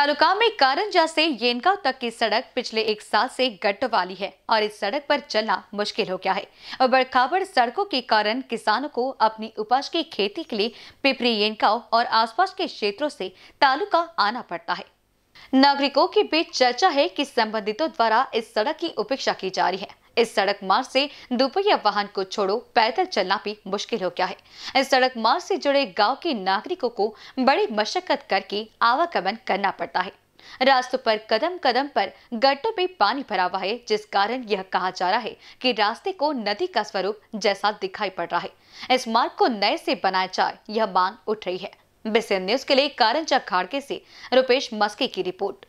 तालुका में कारंजा से येनगांव तक की सड़क पिछले एक साल से गट वाली है और इस सड़क पर चलना मुश्किल हो गया है उबड़ सड़कों के कारण किसानों को अपनी उपज की खेती के लिए पिपरी येनगांव और आसपास के क्षेत्रों से तालुका आना पड़ता है नागरिकों के बीच चर्चा है कि संबंधितों द्वारा इस सड़क की उपेक्षा की जा रही है इस सड़क मार्ग से दुपहिया वाहन को छोड़ो पैदल चलना भी मुश्किल हो गया है इस सड़क मार्ग से जुड़े गांव के नागरिकों को बड़ी मशक्कत करके आवागमन करना पड़ता है रास्तों पर कदम कदम पर गड्ढों में पानी भरा हुआ है जिस कारण यह कहा जा रहा है कि रास्ते को नदी का स्वरूप जैसा दिखाई पड़ रहा है इस मार्ग को नए से बनाया जाए यह मांग उठ रही है बीसीएन न्यूज के लिए कारंजा खाड़के से रुपेश मस्के की रिपोर्ट